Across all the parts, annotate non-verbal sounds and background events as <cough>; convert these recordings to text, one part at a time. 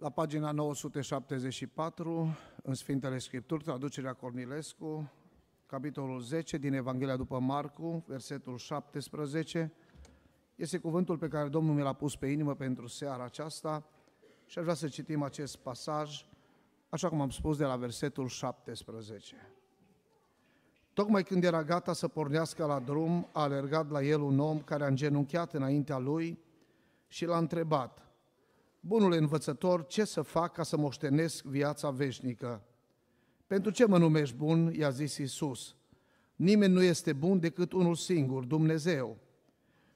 la pagina 974, în Sfintele Scripturi, traducerea Cornilescu, capitolul 10 din Evanghelia după Marcu, versetul 17, este cuvântul pe care Domnul mi l-a pus pe inimă pentru seara aceasta și aș vrea să citim acest pasaj, așa cum am spus, de la versetul 17. Tocmai când era gata să pornească la drum, a alergat la el un om care a îngenunchiat înaintea lui și l-a întrebat – Bunul învățător, ce să fac ca să moștenesc viața veșnică? Pentru ce mă numești bun? i-a zis Isus. Nimeni nu este bun decât unul singur, Dumnezeu.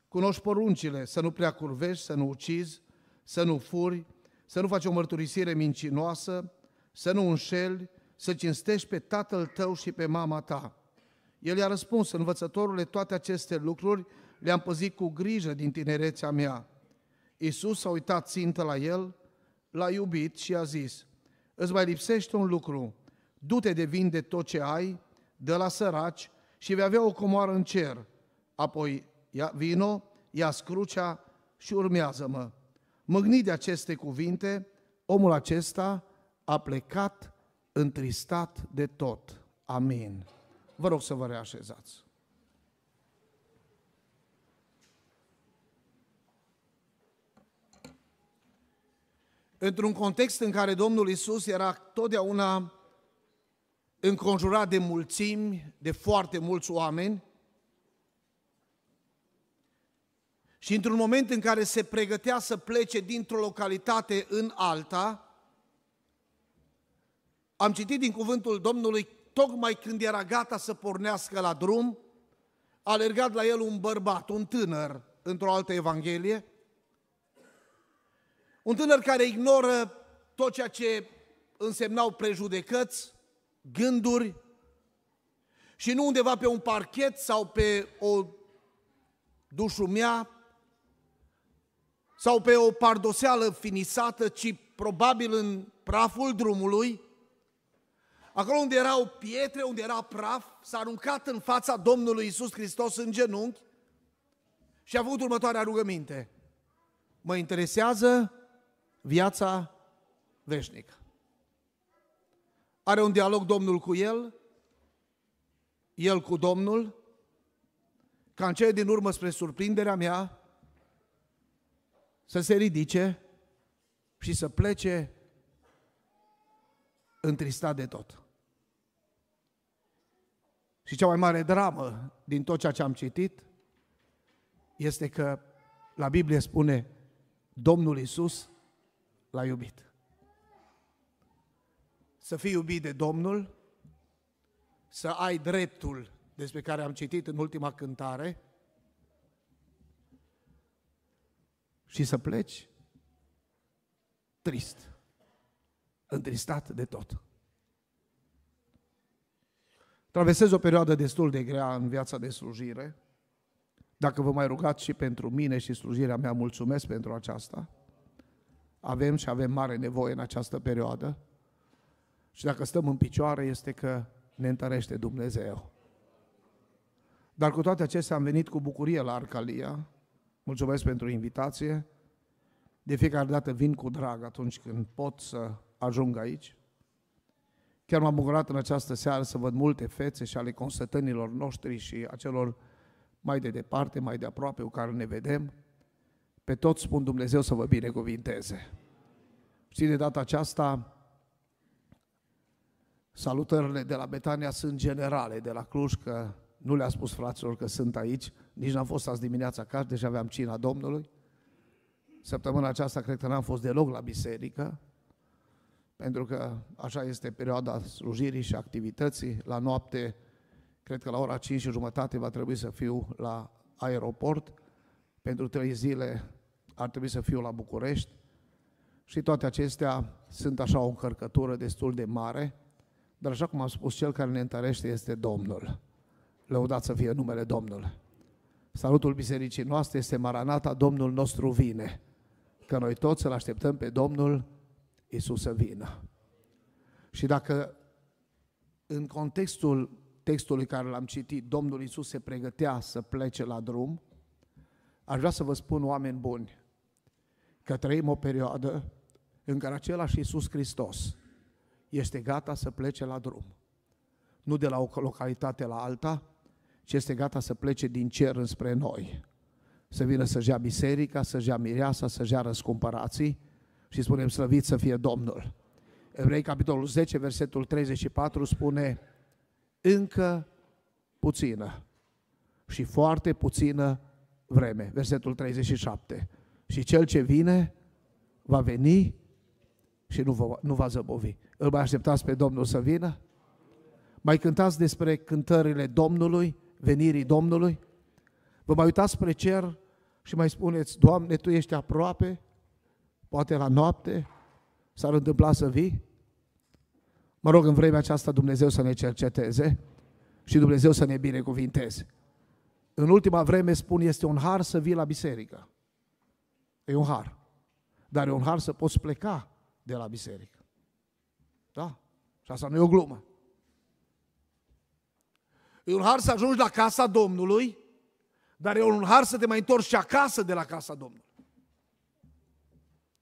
Cunoști poruncile, să nu prea curvești, să nu ucizi, să nu furi, să nu faci o mărturisire mincinoasă, să nu înșeli, să cinstești pe tatăl tău și pe mama ta. El i-a răspuns, învățătorule, toate aceste lucruri le-am păzit cu grijă din tinerețea mea. Iisus a uitat țintă la el, l-a iubit și a zis, îți mai lipsește un lucru, du-te de vinde tot ce ai, de la săraci și vei avea o comoară în cer. Apoi ia, vino, ia scrucea și urmează-mă. Mâgnit de aceste cuvinte, omul acesta a plecat întristat de tot. Amin. Vă rog să vă reașezați. într-un context în care Domnul Isus era totdeauna înconjurat de mulțimi, de foarte mulți oameni, și într-un moment în care se pregătea să plece dintr-o localitate în alta, am citit din cuvântul Domnului, tocmai când era gata să pornească la drum, a alergat la el un bărbat, un tânăr, într-o altă evanghelie, un tânăr care ignoră tot ceea ce însemnau prejudecăți, gânduri și nu undeva pe un parchet sau pe o dușumea sau pe o pardoseală finisată, ci probabil în praful drumului, acolo unde erau pietre, unde era praf, s-a aruncat în fața Domnului Isus Hristos în genunchi și a avut următoarea rugăminte. Mă interesează viața veșnică. Are un dialog Domnul cu el, el cu Domnul, ca în cele din urmă, spre surprinderea mea, să se ridice și să plece întristat de tot. Și cea mai mare dramă din tot ceea ce am citit este că la Biblie spune Domnul Isus l-a iubit. Să fii iubit de Domnul, să ai dreptul despre care am citit în ultima cântare și să pleci trist, întristat de tot. Travesez o perioadă destul de grea în viața de slujire. Dacă vă mai rugați și pentru mine și slujirea mea, mulțumesc pentru aceasta avem și avem mare nevoie în această perioadă. Și dacă stăm în picioare, este că ne întărește Dumnezeu. Dar cu toate acestea am venit cu bucurie la Arcalia. Mulțumesc pentru invitație. De fiecare dată vin cu drag atunci când pot să ajung aici. Chiar m-am bucurat în această seară să văd multe fețe și ale consătănilor noștri și acelor mai de departe, mai de aproape cu care ne vedem. Pe toți spun Dumnezeu să vă binecuvinteze. Și de data aceasta, salutările de la Betania sunt generale, de la Cluj, că nu le-a spus fraților că sunt aici, nici n-am fost azi dimineața acasă, deja aveam cina Domnului. Săptămâna aceasta cred că n-am fost deloc la biserică, pentru că așa este perioada slujirii și activității. La noapte, cred că la ora 5 și jumătate va trebui să fiu la aeroport, pentru trei zile ar trebui să fiu la București și toate acestea sunt așa o încărcătură destul de mare, dar așa cum am spus, cel care ne întărește este Domnul. Lăudați să fie numele Domnului. Salutul bisericii noastre este Maranata, Domnul nostru vine, că noi toți să-L așteptăm pe Domnul Isus să vină. Și dacă în contextul textului care l-am citit, Domnul Isus se pregătea să plece la drum, Aș vrea să vă spun, oameni buni, că trăim o perioadă în care același Iisus Hristos este gata să plece la drum. Nu de la o localitate la alta, ci este gata să plece din cer înspre noi. Să vină să-și ia biserica, să-și ia mireasa, să-și ia răscumpărații și spunem slăvit să fie Domnul. Evrei, capitolul 10, versetul 34 spune încă puțină și foarte puțină vreme, versetul 37. Și cel ce vine va veni și nu va, nu va zăbovi. Îl mai așteptați pe Domnul să vină? Mai cântați despre cântările Domnului, venirii Domnului? Vă mai uitați spre cer și mai spuneți, Doamne, Tu ești aproape, poate la noapte s-ar întâmpla să vii? Mă rog în vremea aceasta Dumnezeu să ne cerceteze și Dumnezeu să ne binecuvinteze în ultima vreme spun, este un har să vii la biserică. E un har. Dar e un har să poți pleca de la biserică. Da? Și asta nu e o glumă. E un har să ajungi la casa Domnului, dar e un har să te mai întorci și acasă de la casa Domnului.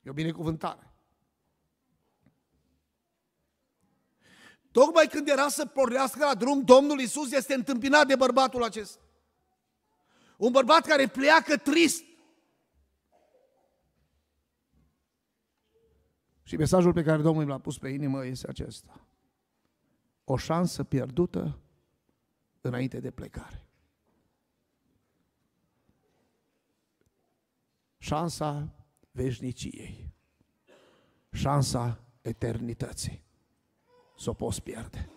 E o binecuvântare. Tocmai când era să pornească la drum, Domnul Isus este întâmpinat de bărbatul acesta. Un bărbat care pleacă trist. Și mesajul pe care Domnul l-a pus pe inimă este acesta. O șansă pierdută înainte de plecare. Șansa veșniciei. Șansa eternității. Să o poți pierde.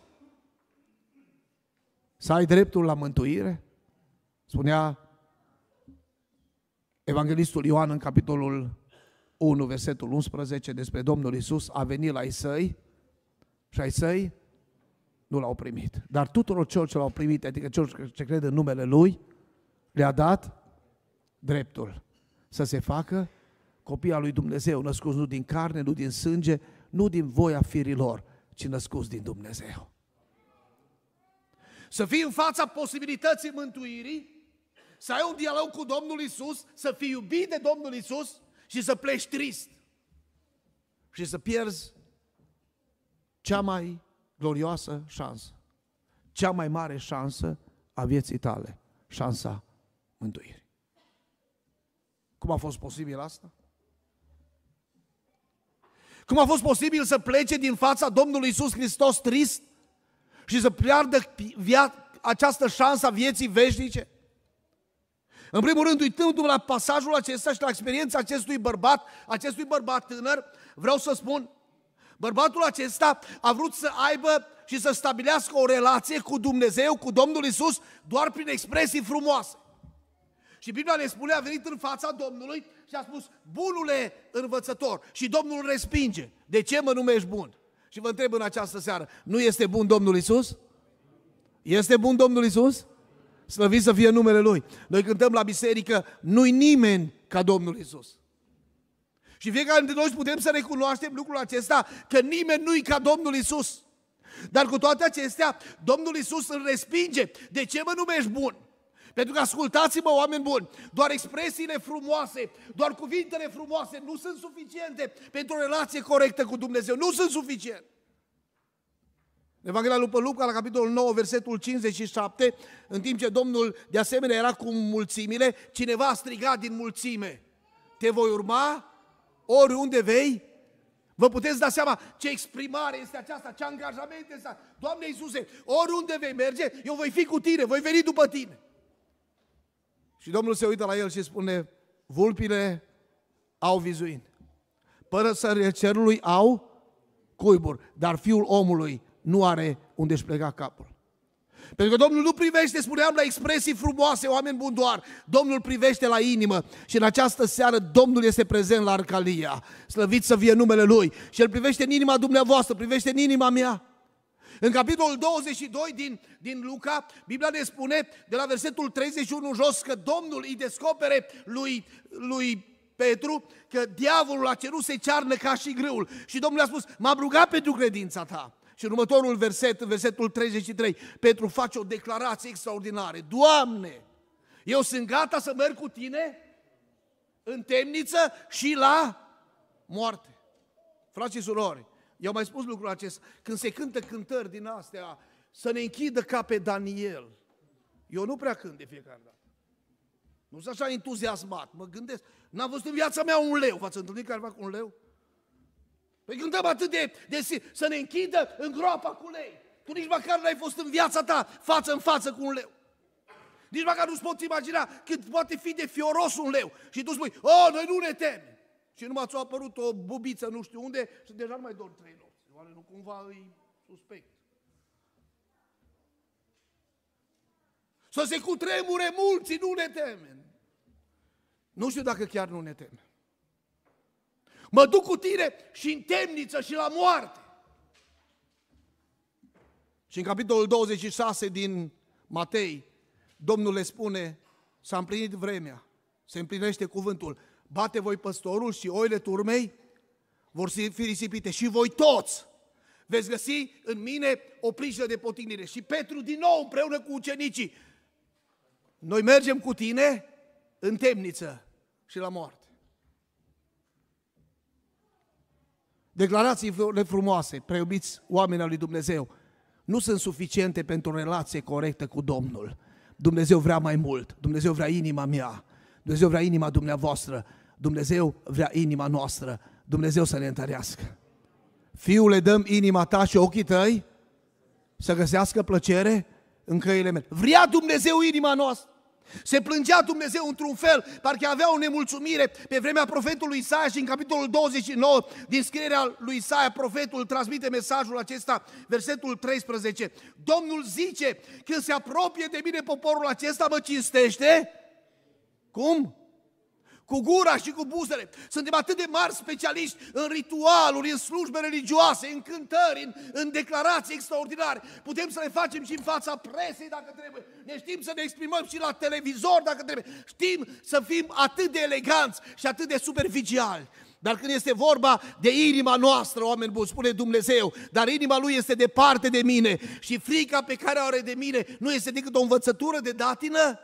Să ai dreptul la mântuire, spunea Evanghelistul Ioan în capitolul 1, versetul 11, despre Domnul Isus a venit la Isăi și ai săi nu l-au primit. Dar tuturor celor ce l-au primit, adică celor ce cred în numele Lui, le-a dat dreptul să se facă copii al lui Dumnezeu, născuți nu din carne, nu din sânge, nu din voia firilor, ci născuți din Dumnezeu. Să fii în fața posibilității mântuirii, să ai un dialog cu Domnul Isus, să fii iubit de Domnul Isus și să pleci trist. Și să pierzi cea mai glorioasă șansă, cea mai mare șansă a vieții tale, șansa mântuirii. Cum a fost posibil asta? Cum a fost posibil să plece din fața Domnului Isus Hristos trist și să piardă via- această șansă a vieții veșnice? În primul rând, uitându-mă la pasajul acesta și la experiența acestui bărbat, acestui bărbat tânăr, vreau să spun, bărbatul acesta a vrut să aibă și să stabilească o relație cu Dumnezeu, cu Domnul Isus, doar prin expresii frumoase. Și Biblia ne spune, a venit în fața Domnului și a spus, bunule învățător. Și Domnul respinge. De ce mă numești bun? Și vă întreb în această seară, nu este bun Domnul Isus? Este bun Domnul Isus? Slăvit să fie numele Lui. Noi cântăm la biserică, nu-i nimeni ca Domnul Isus. Și fiecare dintre noi putem să recunoaștem lucrul acesta, că nimeni nu-i ca Domnul Isus. Dar cu toate acestea, Domnul Isus îl respinge. De ce mă numești bun? Pentru că ascultați-mă, oameni buni, doar expresiile frumoase, doar cuvintele frumoase nu sunt suficiente pentru o relație corectă cu Dumnezeu. Nu sunt suficiente. Evanghelia lui Luca, la capitolul 9, versetul 57, în timp ce Domnul de asemenea era cu mulțimile, cineva a strigat din mulțime, te voi urma oriunde vei? Vă puteți da seama ce exprimare este aceasta, ce angajament este asta. Doamne Iisuse, oriunde vei merge, eu voi fi cu tine, voi veni după tine. Și Domnul se uită la el și spune, vulpile au vizuin, părăsările cerului au cuiburi, dar fiul omului nu are unde își pleca capul. Pentru că Domnul nu privește, spuneam, la expresii frumoase, oameni buni doar. Domnul privește la inimă și în această seară Domnul este prezent la Arcalia. Slăvit să fie numele Lui. Și El privește în inima dumneavoastră, privește în inima mea. În capitolul 22 din, din Luca, Biblia ne spune de la versetul 31 jos că Domnul îi descopere lui, lui Petru că diavolul a cerut să-i cearnă ca și grâul. Și Domnul a spus, m am rugat pentru credința ta. Și în următorul verset, versetul 33, Petru face o declarație extraordinară. Doamne, eu sunt gata să merg cu tine în temniță și la moarte. Frații și surori, eu mai spus lucrul acesta, când se cântă cântări din astea, să ne închidă ca pe Daniel. Eu nu prea cânt de fiecare dată. Nu sunt așa entuziasmat, mă gândesc. N-am văzut în viața mea un leu. V-ați întâlnit careva cu un leu? Păi cântăm atât de, de să ne închidă în groapa cu lei. Tu nici măcar n-ai fost în viața ta față în față cu un leu. Nici măcar nu-ți poți imagina cât poate fi de fioros un leu. Și tu spui, oh, noi nu ne temem. Și numai ți-a apărut o bubiță nu știu unde și deja nu mai dorm trei nopți. Oare nu cumva îi suspect? Să se cutremure mulți, nu ne temem. Nu știu dacă chiar nu ne temem mă duc cu tine și în temniță și la moarte. Și în capitolul 26 din Matei, Domnul le spune, s-a împlinit vremea, se împlinește cuvântul, bate voi păstorul și oile turmei vor fi risipite și voi toți veți găsi în mine o prijă de potinire. Și Petru din nou împreună cu ucenicii, noi mergem cu tine în temniță și la moarte. Declarațiile frumoase, preiubiți oameni al lui Dumnezeu, nu sunt suficiente pentru o relație corectă cu Domnul. Dumnezeu vrea mai mult, Dumnezeu vrea inima mea, Dumnezeu vrea inima dumneavoastră, Dumnezeu vrea inima noastră, Dumnezeu să ne întărească. Fiule, dăm inima ta și ochii tăi să găsească plăcere în căile mele. Vrea Dumnezeu inima noastră. Se plângea Dumnezeu într-un fel, parcă avea o nemulțumire pe vremea profetului Isaia și în capitolul 29 din scrierea lui Isaia, profetul transmite mesajul acesta, versetul 13. Domnul zice, când se apropie de mine poporul acesta, mă cinstește, cum? cu gura și cu buzele. Suntem atât de mari specialiști în ritualuri, în slujbe religioase, în cântări, în, în declarații extraordinare. Putem să le facem și în fața presei dacă trebuie. Ne știm să ne exprimăm și la televizor dacă trebuie. Știm să fim atât de eleganți și atât de superficiali. Dar când este vorba de inima noastră, oameni buni, spune Dumnezeu, dar inima lui este departe de mine și frica pe care o are de mine nu este decât o învățătură de datină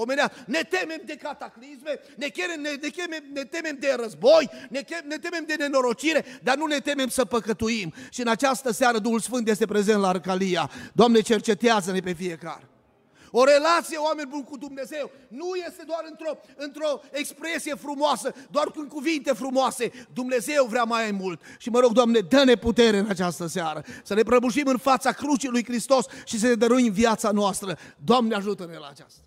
omenească. Ne temem de cataclisme, ne, chem, ne, ne, chem, ne temem de război, ne, chem, ne temem de nenorocire, dar nu ne temem să păcătuim. Și în această seară Duhul Sfânt este prezent la Arcalia. Doamne, cercetează-ne pe fiecare. O relație, oameni buni, cu Dumnezeu nu este doar într-o, într-o expresie frumoasă, doar cu cuvinte frumoase. Dumnezeu vrea mai mult. Și mă rog, Doamne, dă-ne putere în această seară să ne prăbușim în fața crucii lui Hristos și să ne dăruim viața noastră. Doamne, ajută-ne la aceasta.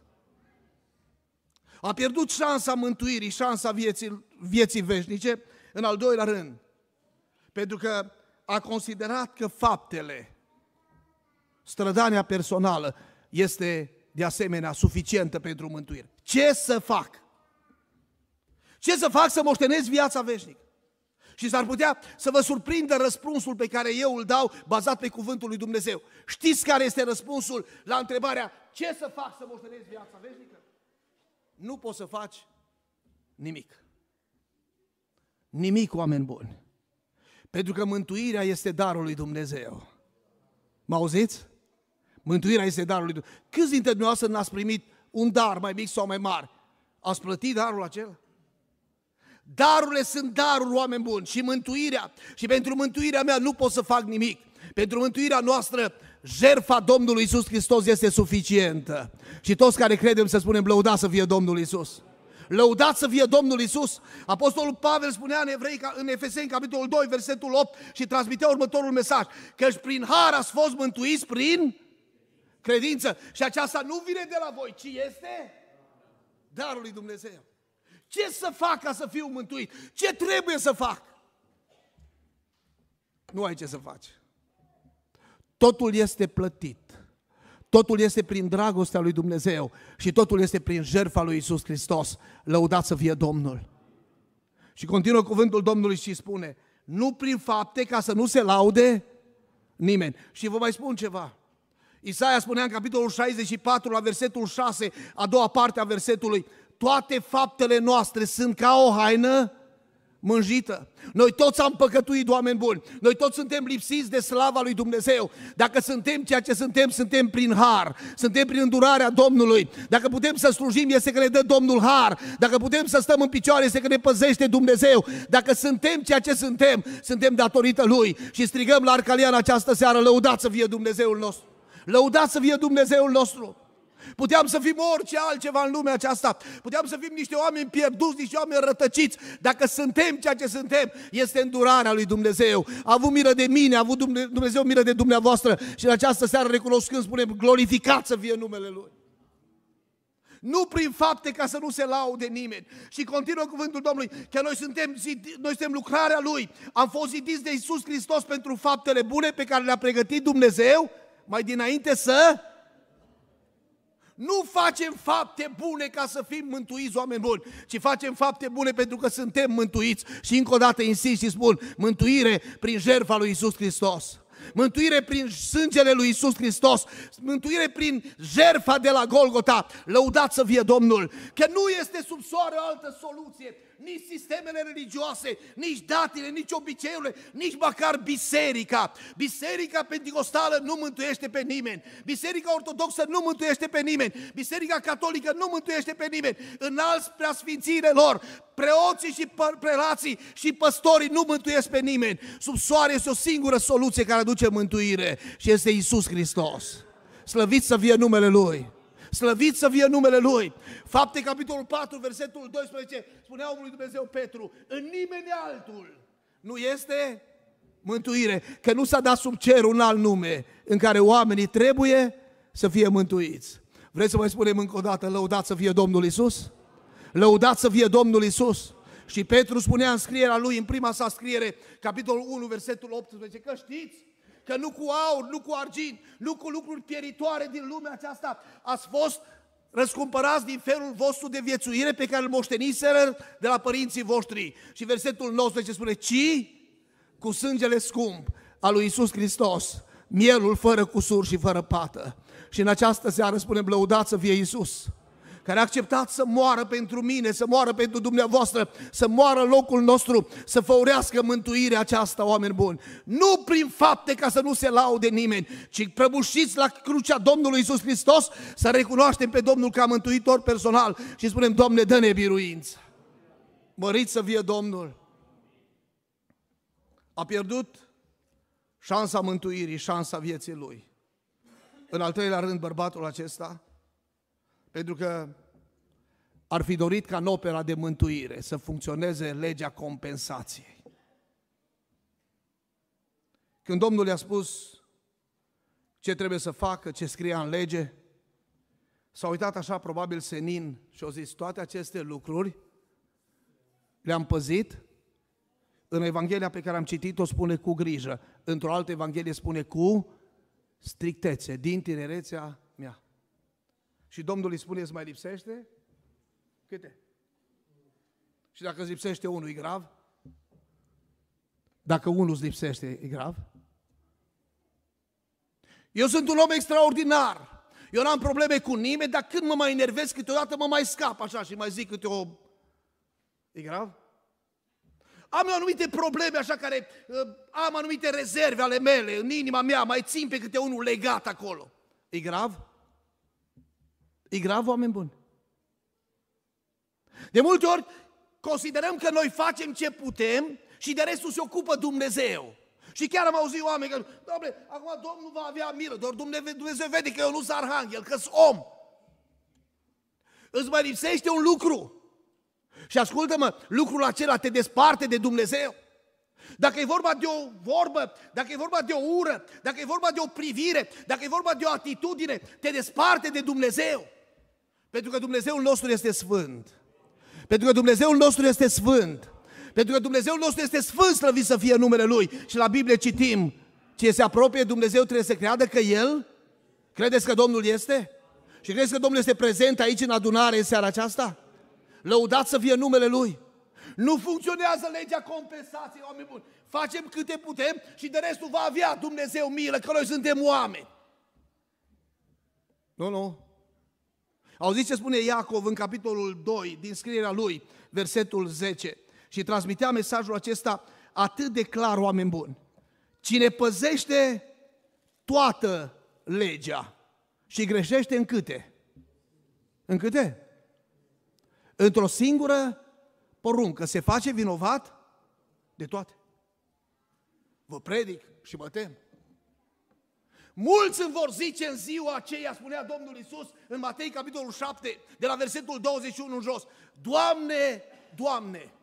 A pierdut șansa mântuirii, șansa vieții, vieții veșnice, în al doilea rând, pentru că a considerat că faptele, strădania personală, este de asemenea suficientă pentru mântuire. Ce să fac? Ce să fac să moștenesc viața veșnică? Și s-ar putea să vă surprindă răspunsul pe care eu îl dau bazat pe cuvântul lui Dumnezeu. Știți care este răspunsul la întrebarea ce să fac să moștenesc viața veșnică? nu poți să faci nimic. Nimic, oameni buni. Pentru că mântuirea este darul lui Dumnezeu. Mă auziți? Mântuirea este darul lui Dumnezeu. Câți dintre dumneavoastră n-ați primit un dar mai mic sau mai mare? Ați plătit darul acela? Darurile sunt darul oameni buni și mântuirea. Și pentru mântuirea mea nu pot să fac nimic. Pentru mântuirea noastră jertfa Domnului Isus Hristos este suficientă. Și toți care credem să spunem, lăudați să fie Domnul Isus. Lăudați să fie Domnul Isus. Apostolul Pavel spunea în Evrei, în Efeseni, capitolul 2, versetul 8 și transmitea următorul mesaj. că prin har ați fost mântuiți prin credință. Și aceasta nu vine de la voi, ci este darul lui Dumnezeu. Ce să fac ca să fiu mântuit? Ce trebuie să fac? Nu ai ce să faci. Totul este plătit. Totul este prin dragostea lui Dumnezeu și totul este prin jertfa lui Isus Hristos. Lăudați să fie Domnul. Și continuă cuvântul Domnului și spune, nu prin fapte ca să nu se laude nimeni. Și vă mai spun ceva. Isaia spunea în capitolul 64, la versetul 6, a doua parte a versetului, toate faptele noastre sunt ca o haină mânjită. Noi toți am păcătuit, oameni buni. Noi toți suntem lipsiți de slava lui Dumnezeu. Dacă suntem ceea ce suntem, suntem prin har. Suntem prin îndurarea Domnului. Dacă putem să slujim, este că ne dă Domnul har. Dacă putem să stăm în picioare, este că ne păzește Dumnezeu. Dacă suntem ceea ce suntem, suntem datorită Lui. Și strigăm la în această seară, lăudați să fie Dumnezeul nostru. Lăudați să fie Dumnezeul nostru. Puteam să fim orice altceva în lumea aceasta. Puteam să fim niște oameni pierduți, niște oameni rătăciți. Dacă suntem ceea ce suntem, este îndurarea lui Dumnezeu. A avut miră de mine, a avut Dumnezeu miră de dumneavoastră și în această seară recunoscând, spunem, glorificat să fie numele Lui. Nu prin fapte ca să nu se laude nimeni. Și continuă cuvântul Domnului, că noi suntem, zidi, noi suntem lucrarea Lui. Am fost zidiți de Isus Hristos pentru faptele bune pe care le-a pregătit Dumnezeu mai dinainte să nu facem fapte bune ca să fim mântuiți oameni buni, ci facem fapte bune pentru că suntem mântuiți. Și încă o dată insist și spun, mântuire prin jertfa lui Isus Hristos. Mântuire prin sângele lui Isus Hristos, mântuire prin jertfa de la Golgota, lăudat să fie Domnul, că nu este sub soare altă soluție nici sistemele religioase, nici datele, nici obiceiurile, nici măcar biserica. Biserica pentecostală nu mântuiește pe nimeni. Biserica ortodoxă nu mântuiește pe nimeni. Biserica catolică nu mântuiește pe nimeni. În alți preasfințire lor, preoții și prelații și păstorii nu mântuiesc pe nimeni. Sub soare este o singură soluție care aduce mântuire și este Isus Hristos. Slăvit să fie numele Lui! slăvit să fie numele Lui. Fapte, capitolul 4, versetul 12, spunea omului Dumnezeu Petru, în nimeni altul nu este mântuire, că nu s-a dat sub cer un alt nume în care oamenii trebuie să fie mântuiți. Vreți să mai spunem încă o dată, lăudat să fie Domnul Isus? Lăudat să fie Domnul Isus! Și Petru spunea în scrierea lui, în prima sa scriere, capitolul 1, versetul 18, că știți că nu cu aur, nu cu argint, nu cu lucruri pieritoare din lumea aceasta ați fost răscumpărați din felul vostru de viețuire pe care îl moșteniseră de la părinții voștri. Și versetul 19 spune, ci cu sângele scump al lui Isus Hristos, mielul fără cusur și fără pată. Și în această seară spunem, lăudați să fie Iisus! care a acceptat să moară pentru mine, să moară pentru dumneavoastră, să moară locul nostru, să făurească mântuirea aceasta, oameni buni. Nu prin fapte ca să nu se laude nimeni, ci prăbușiți la crucea Domnului Isus Hristos, să recunoaștem pe Domnul ca mântuitor personal și spunem, Doamne, dă-ne biruință. Mărit să fie Domnul. A pierdut șansa mântuirii, șansa vieții lui. În al treilea rând, bărbatul acesta pentru că ar fi dorit ca în opera de mântuire să funcționeze legea compensației. Când Domnul i-a spus ce trebuie să facă, ce scria în lege, s-a uitat așa probabil senin și au zis toate aceste lucruri, le-am păzit, în Evanghelia pe care am citit-o spune cu grijă, într-o altă Evanghelie spune cu strictețe, din tinerețea mea. Și Domnul îi spune, îți mai lipsește? Câte? Și dacă îți lipsește unul, e grav? Dacă unul îți lipsește, e grav? Eu sunt un om extraordinar. Eu n-am probleme cu nimeni, dar când mă mai enervez, câteodată mă mai scap așa și mai zic câte o... E grav? Am eu anumite probleme așa care... Ă, am anumite rezerve ale mele în inima mea, mai țin pe câte unul legat acolo. E grav? E grav, oameni buni. De multe ori considerăm că noi facem ce putem și de restul se ocupă Dumnezeu. Și chiar am auzit oameni că, doamne, acum Domnul va avea miră, doar Dumnezeu vede că eu nu sunt arhanghel, că sunt om. Îți mai lipsește un lucru. Și ascultă-mă, lucrul acela te desparte de Dumnezeu. Dacă e vorba de o vorbă, dacă e vorba de o ură, dacă e vorba de o privire, dacă e vorba de o atitudine, te desparte de Dumnezeu. Pentru că Dumnezeul nostru este sfânt. Pentru că Dumnezeul nostru este sfânt. Pentru că Dumnezeul nostru este sfânt, slăvit să fie numele Lui. Și la Biblie citim, ce se apropie Dumnezeu trebuie să creadă că El, credeți că Domnul este? Și credeți că Domnul este prezent aici în adunare în seara aceasta? Lăudat să fie numele Lui. Nu funcționează legea compensației, oameni buni. Facem câte putem și de restul va avea Dumnezeu milă, că noi suntem oameni. Nu, nu. Auziți ce spune Iacov în capitolul 2 din scrierea lui, versetul 10. Și transmitea mesajul acesta atât de clar, oameni buni. Cine păzește toată legea și greșește în câte? În câte? Într-o singură poruncă se face vinovat de toate. Vă predic și mă tem. Mulți îmi vor zice în ziua aceea, spunea Domnul Isus în Matei capitolul 7, de la versetul 21 în jos, Doamne, Doamne,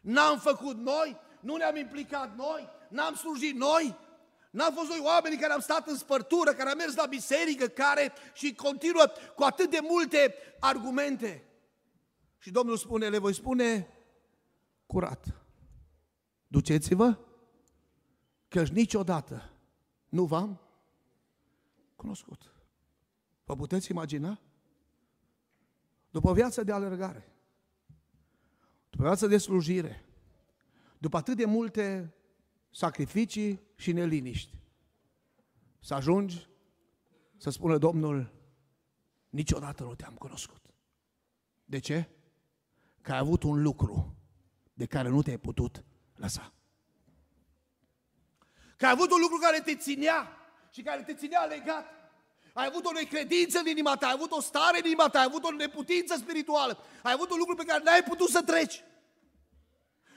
n-am făcut noi, nu ne-am implicat noi, n-am slujit noi, N-am fost noi oamenii care am stat în spărtură, care am mers la biserică, care și continuă cu atât de multe argumente. Și Domnul spune, le voi spune curat. Duceți-vă, căci niciodată nu v-am cunoscut. Vă puteți imagina? După viață de alergare, după viață de slujire, după atât de multe sacrificii și neliniști, să ajungi să spună Domnul, niciodată nu te-am cunoscut. De ce? Că ai avut un lucru de care nu te-ai putut lăsa. Că ai avut un lucru care te ținea și care te ținea legat. Ai avut o necredință în inima ta, ai avut o stare în inima ta, ai avut o neputință spirituală, ai avut un lucru pe care n-ai putut să treci.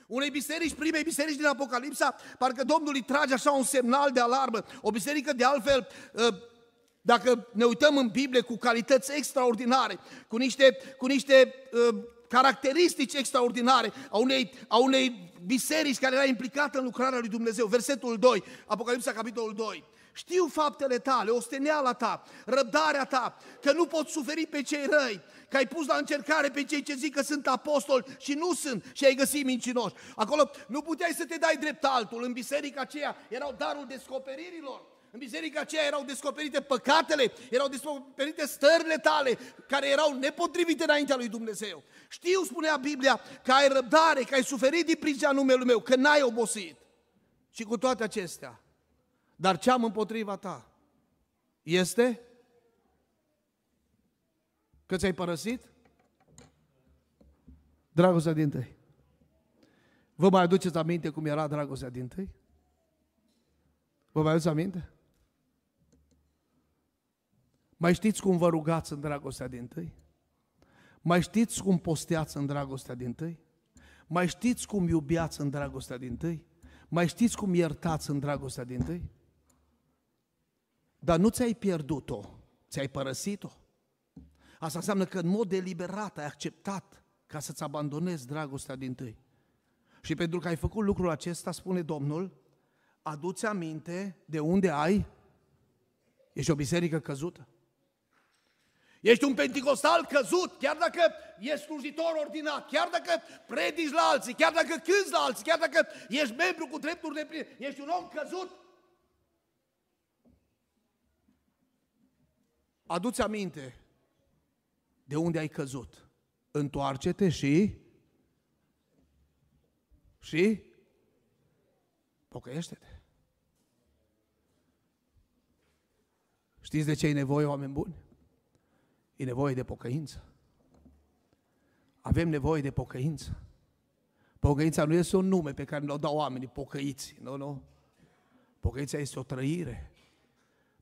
Unei biserici, primei biserici din Apocalipsa, parcă Domnul îi trage așa un semnal de alarmă. O biserică de altfel ă, dacă ne uităm în Biblie cu calități extraordinare, cu niște, cu niște ă, caracteristici extraordinare a unei, a unei biserici care era implicată în lucrarea lui Dumnezeu. Versetul 2, Apocalipsa capitolul 2. Știu faptele tale, osteneala ta, răbdarea ta, că nu pot suferi pe cei răi, că ai pus la încercare pe cei ce zic că sunt apostoli și nu sunt și ai găsit mincinoși. Acolo nu puteai să te dai drept altul. În biserica aceea erau darul descoperirilor. În biserica aceea erau descoperite păcatele, erau descoperite stările tale, care erau nepotrivite înaintea lui Dumnezeu. Știu, spunea Biblia, că ai răbdare, că ai suferit din pricina numelui meu, că n-ai obosit. Și cu toate acestea, dar ce am împotriva ta este că ți-ai părăsit dragostea din tăi. Vă mai aduceți aminte cum era dragostea din tăi? Vă mai aduceți aminte? Mai știți cum vă rugați în dragostea din tăi? Mai știți cum posteați în dragostea din tăi? Mai știți cum iubiați în dragostea din tăi? Mai știți cum iertați în dragostea din tăi? Dar nu ți-ai pierdut-o, ți-ai părăsit-o. Asta înseamnă că în mod deliberat ai acceptat ca să-ți abandonezi dragostea din tâi. Și pentru că ai făcut lucrul acesta, spune Domnul, aduți aminte de unde ai, ești o biserică căzută. Ești un penticostal căzut, chiar dacă ești slujitor ordinat, chiar dacă predici la alții, chiar dacă cânti la alții, chiar dacă ești membru cu drepturi de plin, ești un om căzut Aduți aminte de unde ai căzut. Întoarce-te și și pocăiește-te. Știți de ce e nevoie, oameni buni? E nevoie de pocăință. Avem nevoie de pocăință. Pocăința nu este un nume pe care ne-o dau oamenii, pocăiți. Nu, nu. Pocăința este o trăire.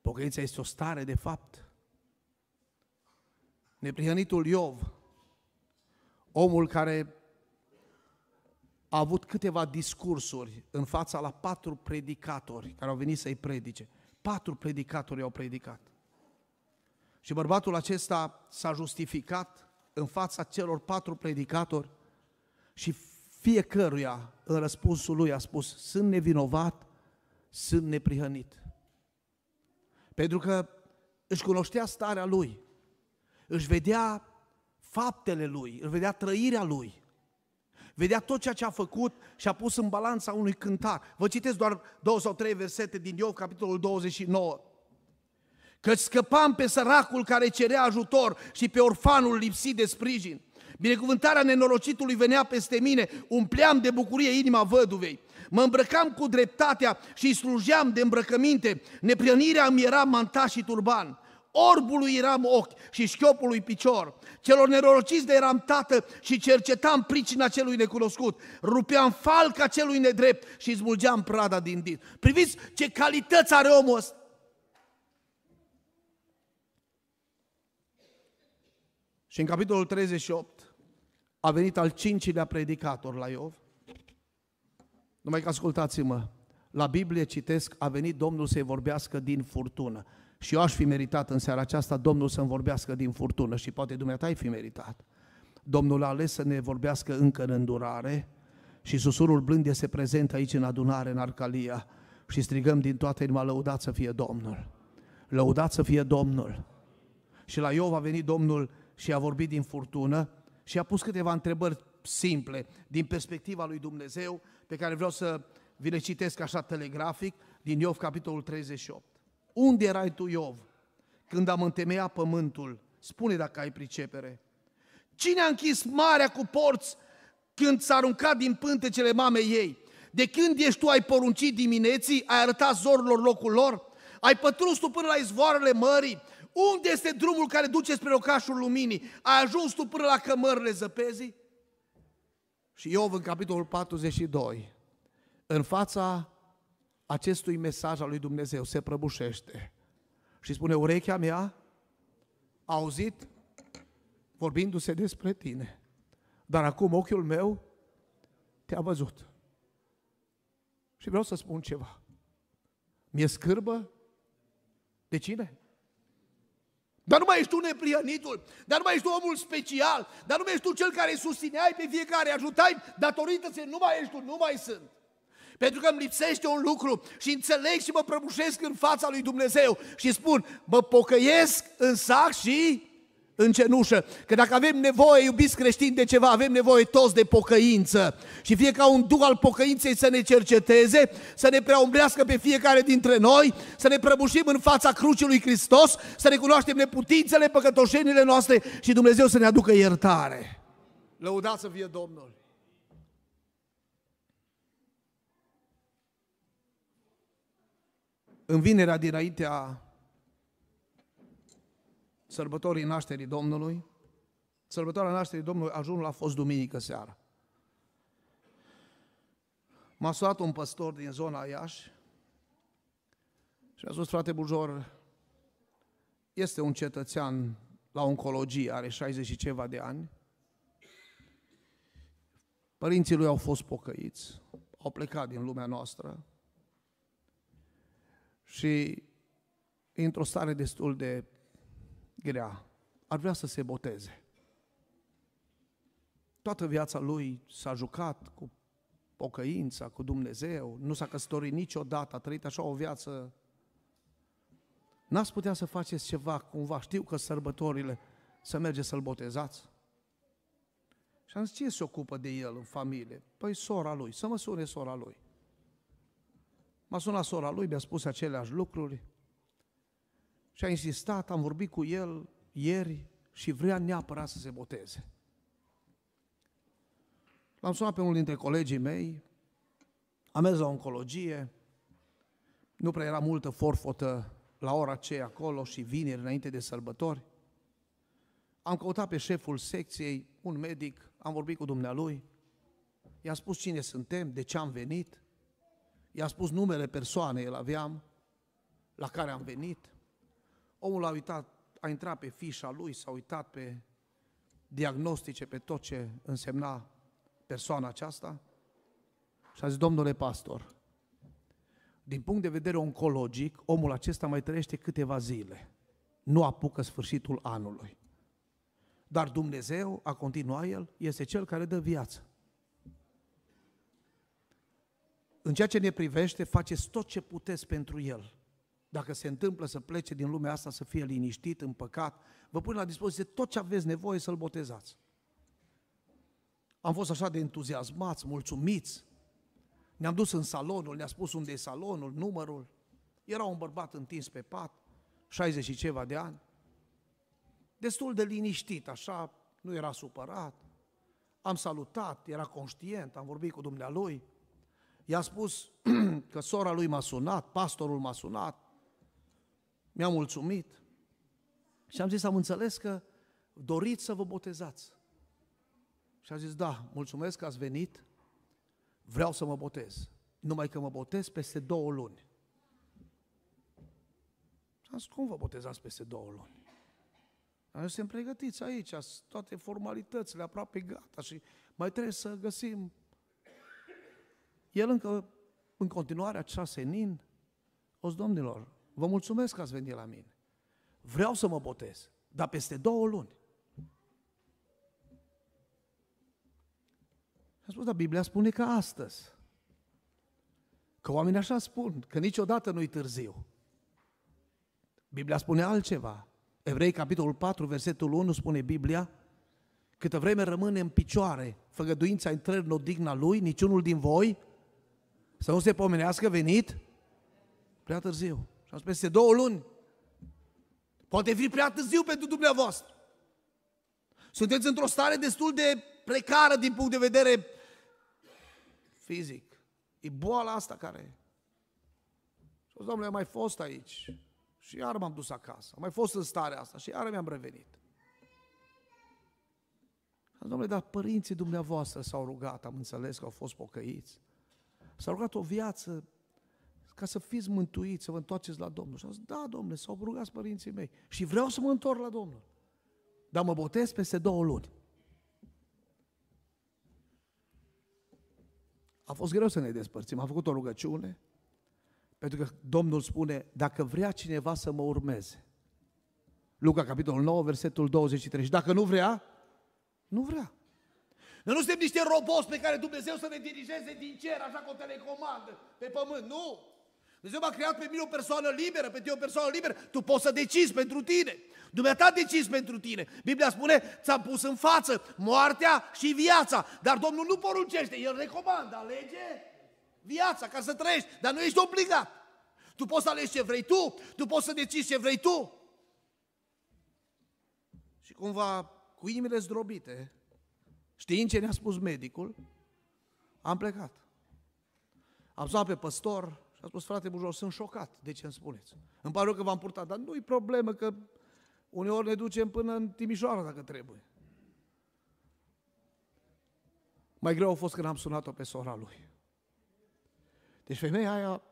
Pocăința este o stare de fapt neprihănitul Iov, omul care a avut câteva discursuri în fața la patru predicatori care au venit să-i predice. Patru predicatori au predicat. Și bărbatul acesta s-a justificat în fața celor patru predicatori și fiecăruia în răspunsul lui a spus, sunt nevinovat, sunt neprihănit. Pentru că își cunoștea starea lui, își vedea faptele lui, își vedea trăirea lui, vedea tot ceea ce a făcut și a pus în balanța unui cântar. Vă citesc doar două sau trei versete din Iov, capitolul 29. Că scăpam pe săracul care cerea ajutor și pe orfanul lipsit de sprijin. Binecuvântarea nenorocitului venea peste mine, umpleam de bucurie inima văduvei. Mă îmbrăcam cu dreptatea și slujeam de îmbrăcăminte. Neprănirea mi era mantaș și turban orbului eram ochi și șchiopului picior. Celor nerorociți de eram tată și cercetam pricina celui necunoscut. Rupeam falca celui nedrept și smulgeam prada din din. Priviți ce calități are omul ăsta. Și în capitolul 38 a venit al cincilea predicator la Iov. Numai că ascultați-mă, la Biblie citesc, a venit Domnul să-i vorbească din furtună. Și eu aș fi meritat în seara aceasta Domnul să-mi vorbească din furtună și poate dumneata ai fi meritat. Domnul a ales să ne vorbească încă în îndurare și susurul blând se prezent aici în adunare, în Arcalia și strigăm din toată inima, lăudat să fie Domnul. Lăudat să fie Domnul. Și la Iov a venit Domnul și a vorbit din furtună și a pus câteva întrebări simple din perspectiva lui Dumnezeu pe care vreau să vi le citesc așa telegrafic din Iov capitolul 38. Unde erai tu, Iov, când am întemeiat pământul? Spune dacă ai pricepere. Cine a închis marea cu porți când s-a aruncat din pântecele mamei ei? De când ești tu ai poruncit dimineții, ai arătat zorilor locul lor? Ai pătruns tu până la izvoarele mării? Unde este drumul care duce spre locașul luminii? Ai ajuns tu până la cămările zăpezii? Și Iov în capitolul 42, în fața acestui mesaj al lui Dumnezeu se prăbușește și spune, urechea mea a auzit vorbindu-se despre tine, dar acum ochiul meu te-a văzut. Și vreau să spun ceva. Mi-e scârbă? De cine? Dar nu mai ești tu neprienitul, dar nu mai ești tu omul special, dar nu mai ești tu cel care susțineai pe fiecare, ajutai datorită să nu mai ești tu, nu mai sunt pentru că îmi lipsește un lucru și înțeleg și mă prăbușesc în fața lui Dumnezeu și spun, mă pocăiesc în sac și în cenușă. Că dacă avem nevoie, iubiți creștini, de ceva, avem nevoie toți de pocăință. Și fie ca un duh al pocăinței să ne cerceteze, să ne preombrească pe fiecare dintre noi, să ne prăbușim în fața crucii lui Hristos, să recunoaștem neputințele, păcătoșenile noastre și Dumnezeu să ne aducă iertare. Lăudați să fie Domnul! În vinerea dinaintea sărbătorii nașterii Domnului, sărbătoarea nașterii Domnului ajunul a fost duminică seara. M-a sunat un păstor din zona Iași și a spus, frate Bujor, este un cetățean la oncologie, are 60 și ceva de ani, părinții lui au fost pocăiți, au plecat din lumea noastră, și e într-o stare destul de grea. Ar vrea să se boteze. Toată viața lui s-a jucat cu pocăința, cu Dumnezeu, nu s-a căsătorit niciodată, a trăit așa o viață. N-ați putea să faceți ceva, cumva, știu că sărbătorile, să merge să-l botezați? Și am zis, ce se ocupă de el în familie? Păi sora lui, să mă sune sora lui. M-a sunat sora lui, mi-a spus aceleași lucruri și a insistat, am vorbit cu el ieri și vrea neapărat să se boteze. L-am sunat pe unul dintre colegii mei, am mers la oncologie, nu prea era multă forfotă la ora aceea acolo și vineri înainte de sărbători. Am căutat pe șeful secției, un medic, am vorbit cu dumnealui, i-am spus cine suntem, de ce am venit, i a spus numele persoanei, el aveam, la care am venit. Omul a uitat, a intrat pe fișa lui, s-a uitat pe diagnostice, pe tot ce însemna persoana aceasta și a zis, domnule pastor, din punct de vedere oncologic, omul acesta mai trăiește câteva zile, nu apucă sfârșitul anului. Dar Dumnezeu, a continuat el, este cel care dă viață. în ceea ce ne privește, faceți tot ce puteți pentru El. Dacă se întâmplă să plece din lumea asta, să fie liniștit, în păcat, vă pun la dispoziție tot ce aveți nevoie să-L botezați. Am fost așa de entuziasmați, mulțumiți. Ne-am dus în salonul, ne-a spus unde e salonul, numărul. Era un bărbat întins pe pat, 60 și ceva de ani, destul de liniștit, așa, nu era supărat. Am salutat, era conștient, am vorbit cu dumnealui i-a spus <clears throat> că sora lui m-a sunat, pastorul m-a sunat, mi-a mulțumit și am zis, am înțeles că doriți să vă botezați. Și a zis, da, mulțumesc că ați venit, vreau să mă botez. Numai că mă botez peste două luni. Și am zis, cum vă botezați peste două luni? Am zis, sunt pregătiți aici, toate formalitățile aproape gata și mai trebuie să găsim el încă, în continuare, acea senin, os domnilor, vă mulțumesc că ați venit la mine. Vreau să mă botez, dar peste două luni. Am spus, dar Biblia spune că astăzi. Că oamenii așa spun, că niciodată nu-i târziu. Biblia spune altceva. Evrei, capitolul 4, versetul 1, spune Biblia, câtă vreme rămâne în picioare făgăduința intrării în odigna lui, niciunul din voi să nu se pomenească venit prea târziu. Și am peste două luni. Poate fi prea târziu pentru dumneavoastră. Sunteți într-o stare destul de precară din punct de vedere fizic. E boala asta care... Și domnule, am mai fost aici. Și iar m-am dus acasă. Am mai fost în stare asta și iar mi-am revenit. Domnule, dar părinții dumneavoastră s-au rugat, am înțeles că au fost pocăiți s-a rugat o viață ca să fiți mântuiți, să vă întoarceți la Domnul. Și am zis, da, domnule, s-au rugat părinții mei și vreau să mă întorc la Domnul. Dar mă botez peste două luni. A fost greu să ne despărțim, am făcut o rugăciune, pentru că Domnul spune, dacă vrea cineva să mă urmeze, Luca capitolul 9, versetul 23, și dacă nu vrea, nu vrea. Noi nu suntem niște roboți pe care Dumnezeu să ne dirigeze din cer, așa cu o telecomandă, pe pământ, nu! Dumnezeu m-a creat pe mine o persoană liberă, pe tine o persoană liberă, tu poți să decizi pentru tine. Dumneata decizi pentru tine. Biblia spune, ți-am pus în față moartea și viața, dar Domnul nu poruncește, El recomandă, alege viața ca să trăiești, dar nu ești obligat. Tu poți să alegi ce vrei tu, tu poți să decizi ce vrei tu. Și cumva, cu inimile zdrobite, Știind ce ne-a spus medicul, am plecat. Am sunat pe păstor și a spus, frate Bujor, sunt șocat de ce îmi spuneți. Îmi pare rău că v-am purtat, dar nu-i problemă că uneori ne ducem până în Timișoara dacă trebuie. Mai greu a fost când am sunat-o pe sora lui. Deci femeia aia,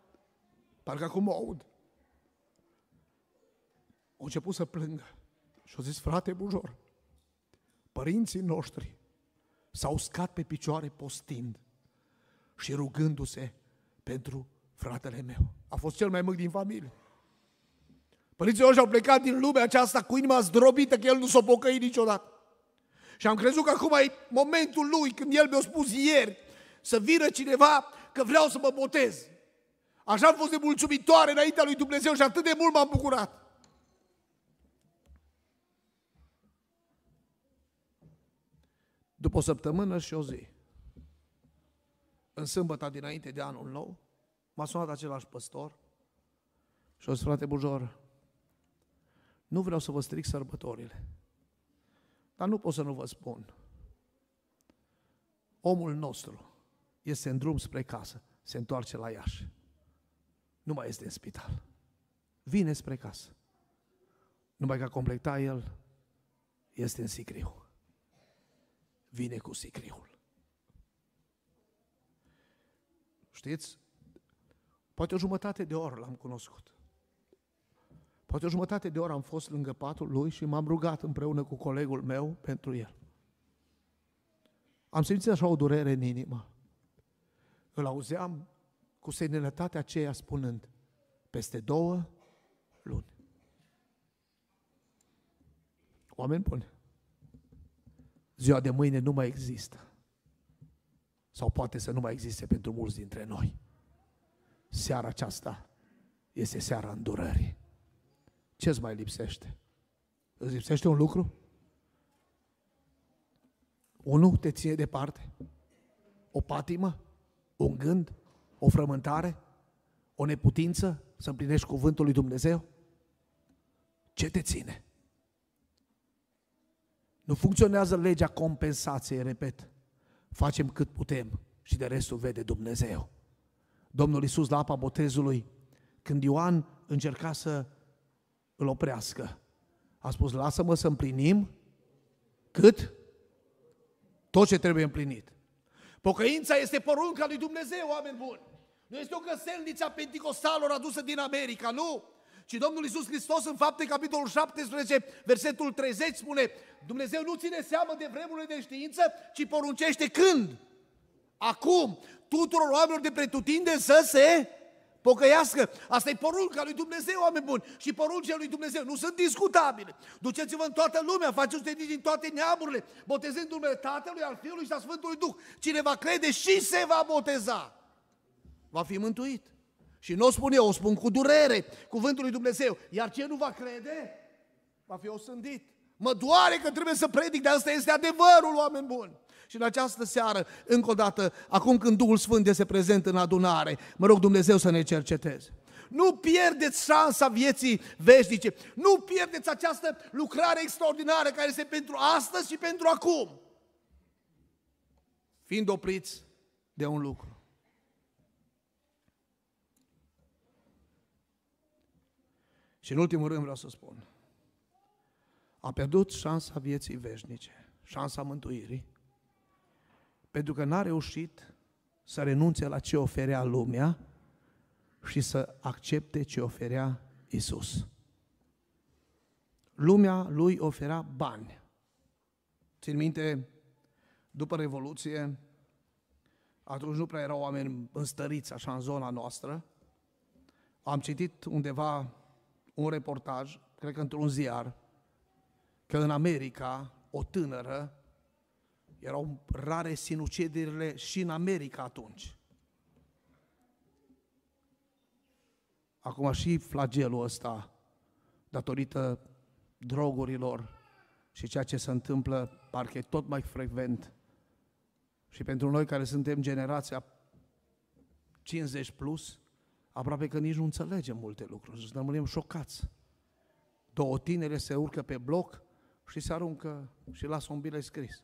parcă acum o aud, a început să plângă. Și a zis, frate Bujor, părinții noștri s-a uscat pe picioare postind și rugându-se pentru fratele meu. A fost cel mai mic din familie. Părinții noștri au plecat din lumea aceasta cu inima zdrobită că el nu s-o pocăi niciodată. Și am crezut că acum e momentul lui, când el mi-a spus ieri, să vină cineva că vreau să mă botez. Așa am fost de mulțumitoare înaintea lui Dumnezeu și atât de mult m-am bucurat. după o săptămână și o zi, în sâmbăta dinainte de anul nou, m-a sunat același păstor și a zis, frate Bujor, nu vreau să vă stric sărbătorile, dar nu pot să nu vă spun. Omul nostru este în drum spre casă, se întoarce la Iași. Nu mai este în spital. Vine spre casă. Numai că a completat el este în sicriu vine cu sicriul. Știți? Poate o jumătate de oră l-am cunoscut. Poate o jumătate de oră am fost lângă patul lui și m-am rugat împreună cu colegul meu pentru el. Am simțit așa o durere în inimă. Îl auzeam cu senilătatea aceea spunând, peste două luni. Oameni buni, ziua de mâine nu mai există. Sau poate să nu mai existe pentru mulți dintre noi. Seara aceasta este seara îndurării. ce îți mai lipsește? Îți lipsește un lucru? Unul te ține departe? O patimă? Un gând? O frământare? O neputință să împlinești cuvântul lui Dumnezeu? Ce te ține? Nu funcționează legea compensației, repet. Facem cât putem și de restul vede Dumnezeu. Domnul Iisus la apa botezului, când Ioan încerca să îl oprească, a spus, lasă-mă să împlinim cât? Tot ce trebuie împlinit. Pocăința este porunca lui Dumnezeu, oameni buni. Nu este o găselniță a pentecostalor adusă din America, nu? ci Domnul Iisus Hristos în fapte, capitolul 17, versetul 30 spune Dumnezeu nu ține seamă de vremurile de știință, ci poruncește când? Acum, tuturor oamenilor de pretutinde să se pocăiască. Asta e porunca lui Dumnezeu, oameni buni. Și poruncile lui Dumnezeu nu sunt discutabile. Duceți-vă în toată lumea, faceți ucenici din toate neamurile, botezând numele Tatălui, al Fiului și al Sfântului Duh. Cine va crede și se va boteza, va fi mântuit. Și nu o spun eu, o spun cu durere, cuvântul lui Dumnezeu. Iar ce nu va crede, va fi osândit. Mă doare că trebuie să predic, dar asta este adevărul, oameni buni. Și în această seară, încă o dată, acum când Duhul Sfânt este prezent în adunare, mă rog Dumnezeu să ne cerceteze. Nu pierdeți șansa vieții veșnice. Nu pierdeți această lucrare extraordinară care este pentru astăzi și pentru acum. Fiind opriți de un lucru. Și în ultimul rând vreau să spun, a pierdut șansa vieții veșnice, șansa mântuirii, pentru că n-a reușit să renunțe la ce oferea lumea și să accepte ce oferea Isus. Lumea lui oferea bani. Țin minte, după Revoluție, atunci nu prea erau oameni înstăriți așa în zona noastră. Am citit undeva un reportaj, cred că într-un ziar, că în America o tânără, erau rare sinuciderile și în America atunci. Acum și flagelul ăsta, datorită drogurilor și ceea ce se întâmplă, parcă tot mai frecvent. Și pentru noi care suntem generația 50 plus, aproape că nici nu înțelegem multe lucruri, rămânem șocați. Două tinere se urcă pe bloc și se aruncă și lasă un bilet scris.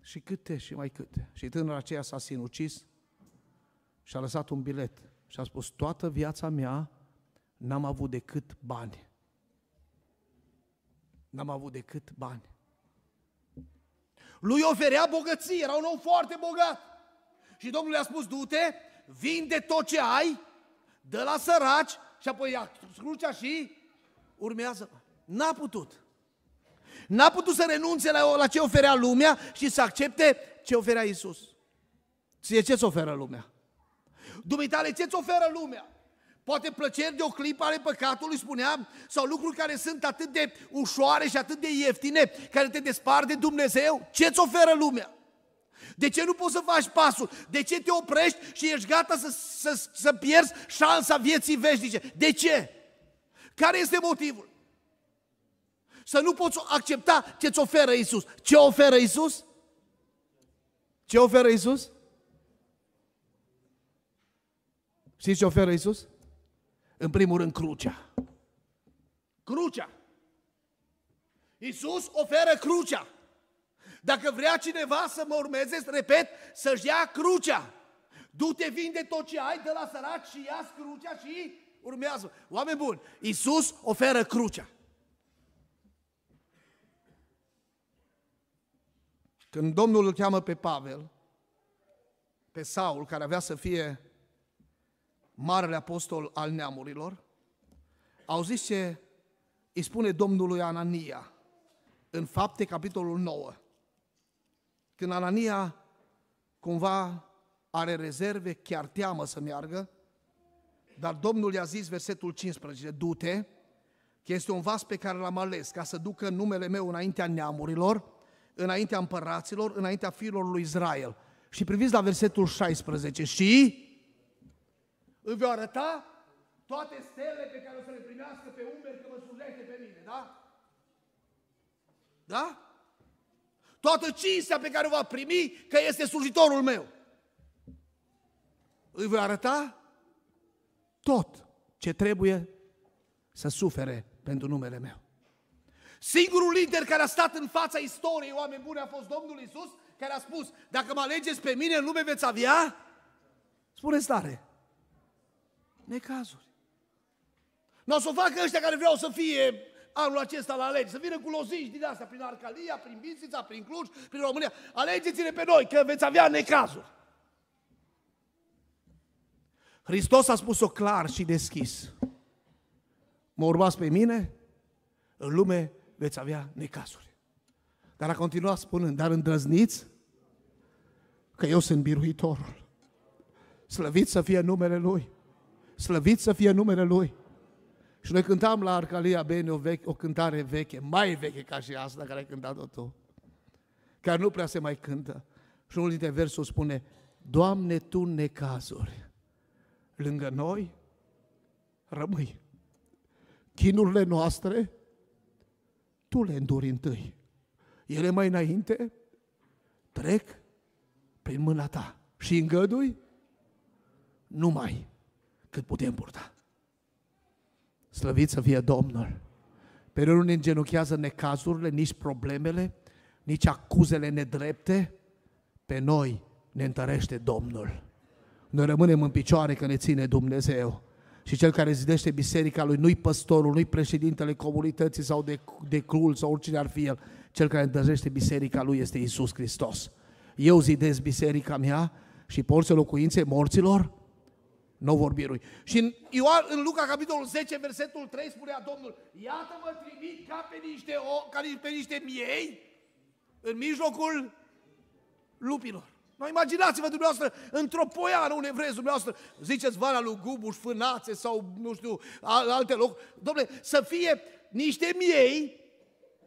Și câte și mai câte. Și tânăra aceea s-a sinucis și a lăsat un bilet și a spus, toată viața mea n-am avut decât bani. N-am avut decât bani. Lui oferea bogăție, era un om foarte bogat. Și Domnul i-a spus, du-te vinde tot ce ai, dă la săraci și apoi ia crucea și urmează. N-a putut. N-a putut să renunțe la, la ce oferea lumea și să accepte ce oferea Isus. Ție ce-ți oferă lumea? Dumitale, ce-ți oferă lumea? Poate plăceri de o clipă ale păcatului, spuneam, sau lucruri care sunt atât de ușoare și atât de ieftine, care te despart de Dumnezeu. Ce-ți oferă lumea? De ce nu poți să faci pasul? De ce te oprești și ești gata să, să, să pierzi șansa vieții veșnice? De ce? Care este motivul? Să nu poți accepta ce îți oferă Isus. Ce oferă Isus? Ce oferă Isus? Știți ce oferă Isus? În primul rând, crucea. Crucea. Isus oferă crucea. Dacă vrea cineva să mă urmeze, repet, să-și ia crucea. Du-te, vinde tot ce ai de la săraci și ia crucea și urmează. Oameni buni, Iisus oferă crucea. Când Domnul îl cheamă pe Pavel, pe Saul, care avea să fie marele apostol al neamurilor, auziți ce îi spune Domnului Anania în fapte capitolul 9. Când Anania cumva are rezerve, chiar teamă să meargă, dar Domnul i-a zis, versetul 15, du-te, că este un vas pe care l-am ales ca să ducă numele meu înaintea neamurilor, înaintea împăraților, înaintea fiilor lui Israel. Și priviți la versetul 16, și îi vei arăta toate stelele pe care o să le primească pe umeri că mă pe mine, da? Da? toată cinstea pe care o va primi, că este slujitorul meu. Îi voi arăta tot ce trebuie să sufere pentru numele meu. Singurul lider care a stat în fața istoriei, oameni buni, a fost Domnul Isus, care a spus, dacă mă alegeți pe mine, în lume veți avea, Spune stare. necazuri. Nu o să o facă ăștia care vreau să fie anul acesta la lege să vină cu lozinci din asta, prin Arcalia, prin Bistrița, prin Cluj, prin România. Alegeți-ne pe noi, că veți avea necazuri. Hristos a spus-o clar și deschis. Mă urmați pe mine, în lume veți avea necazuri. Dar a continuat spunând, dar îndrăzniți că eu sunt biruitorul. Slăvit să fie numele Lui. Slăvit să fie numele Lui. Și noi cântam la Arcalia Bene o, veche, o cântare veche, mai veche ca și asta care ai cântat-o tu, care nu prea se mai cântă. Și unul dintre versuri spune, Doamne, Tu necazuri, lângă noi rămâi. Chinurile noastre, Tu le înduri întâi. Ele mai înainte trec prin mâna Ta și îngădui numai cât putem purta. Slăvit să fie Domnul! Pe noi nu ne îngenuchează necazurile, nici problemele, nici acuzele nedrepte. Pe noi ne întărește Domnul. Noi rămânem în picioare că ne ține Dumnezeu. Și cel care zidește biserica lui nu-i păstorul, nu-i președintele comunității sau de, de clul sau oricine ar fi el. Cel care întărește biserica lui este Isus Hristos. Eu zidesc biserica mea și porți locuințe morților, nu vorbi lui. Și în, Ioan, în Luca, capitolul 10, versetul 3, spunea Domnul, iată mă trimit ca pe niște, o, ca pe niște miei în mijlocul lupilor. No, imaginați-vă dumneavoastră, într-o poiană un evrez dumneavoastră, ziceți vara lui Gubuș, Fânațe sau, nu știu, alte locuri, domnule, să fie niște miei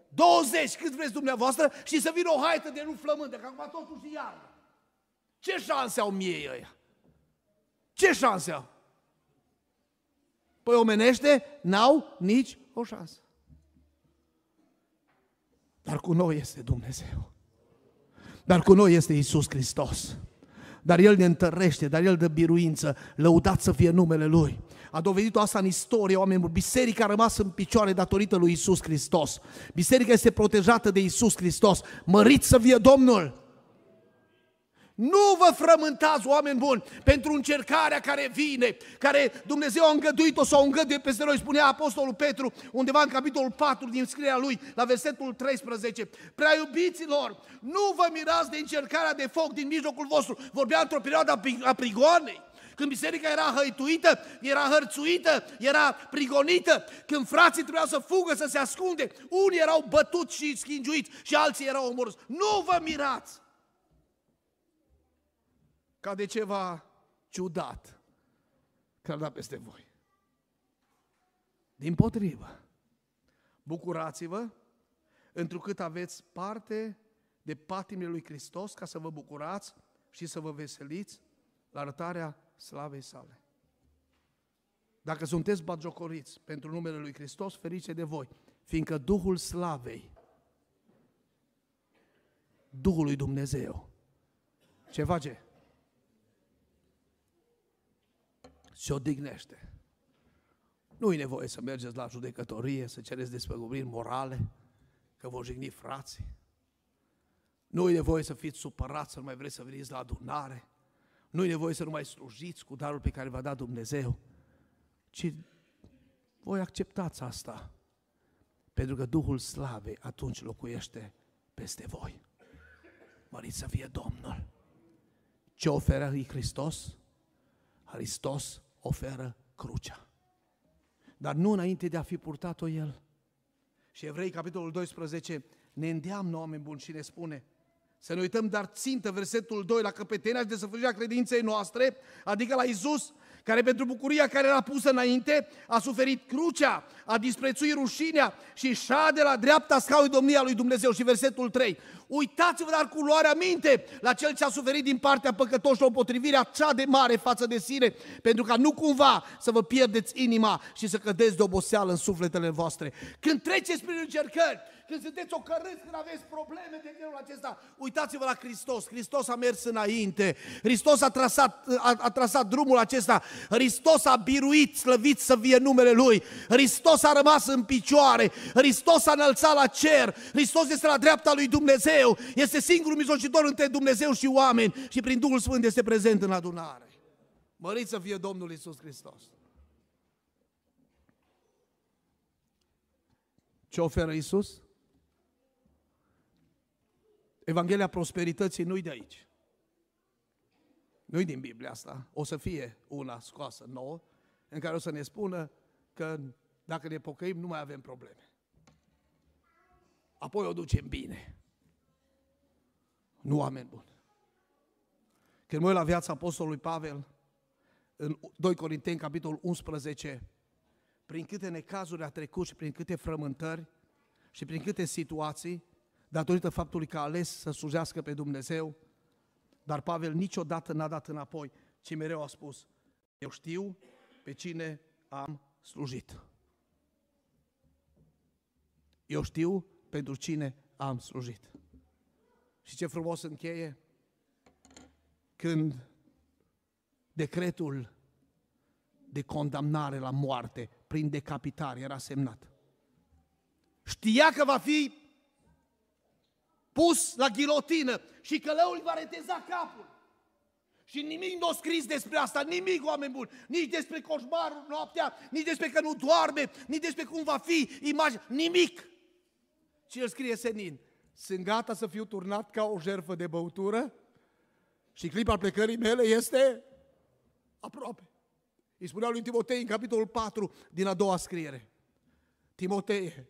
20 cât vreți dumneavoastră și să vină o haită de nu flămândă, că acum totul iarnă. Ce șanse au miei ăia? Ce șanse au? Păi omenește, n-au nici o șansă. Dar cu noi este Dumnezeu. Dar cu noi este Isus Hristos. Dar El ne întărește, dar El dă biruință, lăudat să fie numele Lui. A dovedit-o asta în istorie, oameni. Biserica a rămas în picioare datorită lui Isus Hristos. Biserica este protejată de Isus Hristos. Mărit să fie Domnul! Nu vă frământați, oameni buni, pentru încercarea care vine, care Dumnezeu a îngăduit-o sau îngăduit peste noi, spunea Apostolul Petru, undeva în capitolul 4 din scrierea lui, la versetul 13. Prea iubiților, nu vă mirați de încercarea de foc din mijlocul vostru. Vorbea într-o perioadă a prigoanei. Când biserica era hăituită, era hărțuită, era prigonită, când frații trebuia să fugă, să se ascunde, unii erau bătuți și schingiuiți și alții erau omorți. Nu vă mirați! ca de ceva ciudat care da peste voi. Din potrivă, bucurați-vă, întrucât aveți parte de patimile lui Hristos ca să vă bucurați și să vă veseliți la arătarea slavei sale. Dacă sunteți bagiocoriți pentru numele lui Hristos, ferice de voi, fiindcă Duhul Slavei, Duhul lui Dumnezeu, ce face? se odihnește. Nu e nevoie să mergeți la judecătorie, să cereți despăgubiri morale, că vor jigni frații. Nu e nevoie să fiți supărați, să nu mai vreți să veniți la adunare. Nu e nevoie să nu mai slujiți cu darul pe care v-a dat Dumnezeu, ci voi acceptați asta, pentru că Duhul Slavei atunci locuiește peste voi. Măriți să fie Domnul! Ce oferă lui Hristos? Hristos oferă crucea. Dar nu înainte de a fi purtat-o el. Și Evrei, capitolul 12, ne îndeamnă oameni buni și ne spune să ne uităm, dar țintă versetul 2 la căpetenia și de săfârșirea credinței noastre, adică la Isus, care pentru bucuria care era pusă înainte a suferit crucea, a disprețuit rușinea și șade la dreapta scaunului domnia lui Dumnezeu. Și versetul 3, Uitați-vă dar cu luarea minte la cel ce a suferit din partea păcătoșilor potrivirea cea de mare față de sine, pentru ca nu cumva să vă pierdeți inima și să cădeți de oboseală în sufletele voastre. Când treceți prin încercări, când sunteți ocărâți, când aveți probleme de genul acesta, uitați-vă la Hristos. Hristos a mers înainte, Hristos a trasat, a, a trasat drumul acesta, Hristos a biruit, slăvit să vie numele Lui, Hristos a rămas în picioare, Hristos a înălțat la cer, Hristos este la dreapta Lui Dumnezeu, Dumnezeu, este singurul mijlocitor între Dumnezeu și oameni și prin Duhul Sfânt este prezent în adunare. Mărit să fie Domnul Isus Hristos! Ce oferă Isus? Evanghelia prosperității nu-i de aici. Nu-i din Biblia asta. O să fie una scoasă nouă în care o să ne spună că dacă ne pocăim nu mai avem probleme. Apoi o ducem bine nu oameni buni. Când mă uit la viața Apostolului Pavel, în 2 Corinteni, capitolul 11, prin câte necazuri a trecut și prin câte frământări și prin câte situații, datorită faptului că a ales să sujească pe Dumnezeu, dar Pavel niciodată n-a dat înapoi, ci mereu a spus, eu știu pe cine am slujit. Eu știu pentru cine am slujit. Și ce frumos încheie când decretul de condamnare la moarte prin decapitare era semnat. Știa că va fi pus la ghilotină și că leul va reteza capul. Și nimic nu a scris despre asta, nimic, oameni buni, nici despre coșmarul noaptea, nici despre că nu doarme, nici despre cum va fi imagine, nimic. Și el scrie senin, sunt gata să fiu turnat ca o jerfă de băutură și clipa plecării mele este aproape. Îi spunea lui Timotei în capitolul 4 din a doua scriere. Timotei,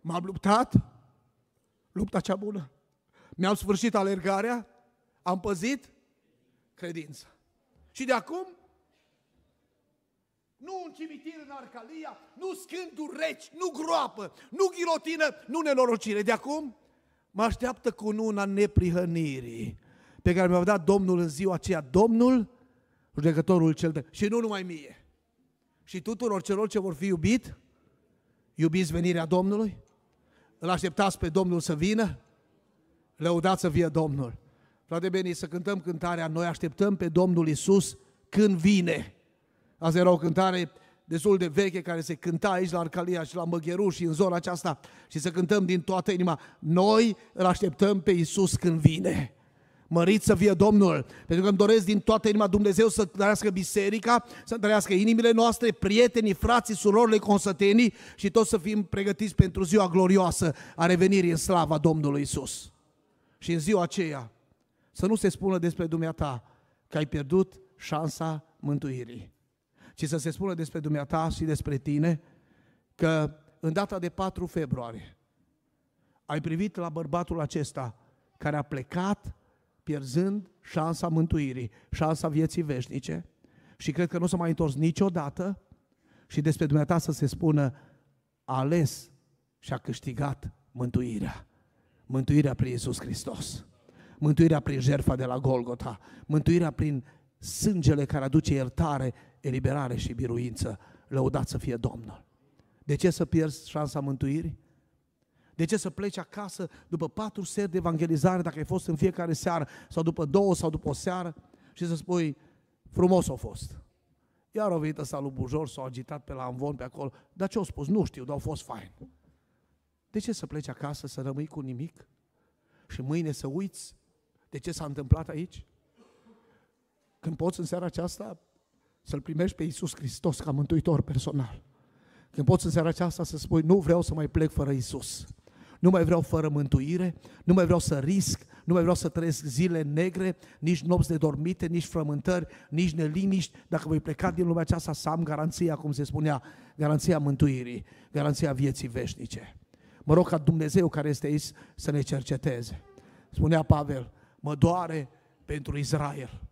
m-am luptat, lupta cea bună. Mi-am sfârșit alergarea, am păzit credința. Și de acum, nu un cimitir în Arcalia, nu scânduri reci, nu groapă, nu ghilotină, nu nenorocire. De acum, mă așteaptă cu una neprihănirii pe care mi-a dat Domnul în ziua aceea, Domnul, judecătorul cel de... Și nu numai mie, și tuturor celor ce vor fi iubit, iubiți venirea Domnului, îl așteptați pe Domnul să vină, lăudați să fie Domnul. Frate Beni, să cântăm cântarea, noi așteptăm pe Domnul Isus când vine. Asta era o cântare destul de veche care se cânta aici la Arcalia și la Măgheru și în zona aceasta și să cântăm din toată inima. Noi îl așteptăm pe Iisus când vine. Mărit să fie Domnul, pentru că îmi doresc din toată inima Dumnezeu să trăiască biserica, să trăiască inimile noastre, prietenii, frații, surorile, consătenii și toți să fim pregătiți pentru ziua glorioasă a revenirii în slava Domnului Isus. Și în ziua aceea să nu se spună despre dumneata că ai pierdut șansa mântuirii ci să se spună despre dumneata și despre tine că în data de 4 februarie ai privit la bărbatul acesta care a plecat pierzând șansa mântuirii, șansa vieții veșnice și cred că nu s-a mai întors niciodată și despre dumneata să se spună a ales și a câștigat mântuirea. Mântuirea prin Iisus Hristos. Mântuirea prin jertfa de la Golgota. Mântuirea prin sângele care aduce iertare eliberare și biruință. Lăudat să fie Domnul. De ce să pierzi șansa mântuirii? De ce să pleci acasă după patru seri de evangelizare, dacă ai fost în fiecare seară, sau după două, sau după o seară, și să spui, frumos a fost. Iar o venit ăsta lui Bujor, s-a agitat pe la Amvon, pe acolo. Dar ce au spus? Nu știu, dar au fost fain. De ce să pleci acasă, să rămâi cu nimic? Și mâine să uiți de ce s-a întâmplat aici? Când poți în seara aceasta să-L primești pe Iisus Hristos ca mântuitor personal. Când poți în seara aceasta să spui, nu vreau să mai plec fără Iisus. Nu mai vreau fără mântuire, nu mai vreau să risc, nu mai vreau să trăiesc zile negre, nici nopți dormite, nici frământări, nici neliniști. Dacă voi pleca din lumea aceasta să am garanția, cum se spunea, garanția mântuirii, garanția vieții veșnice. Mă rog ca Dumnezeu care este aici să ne cerceteze. Spunea Pavel, mă doare pentru Israel.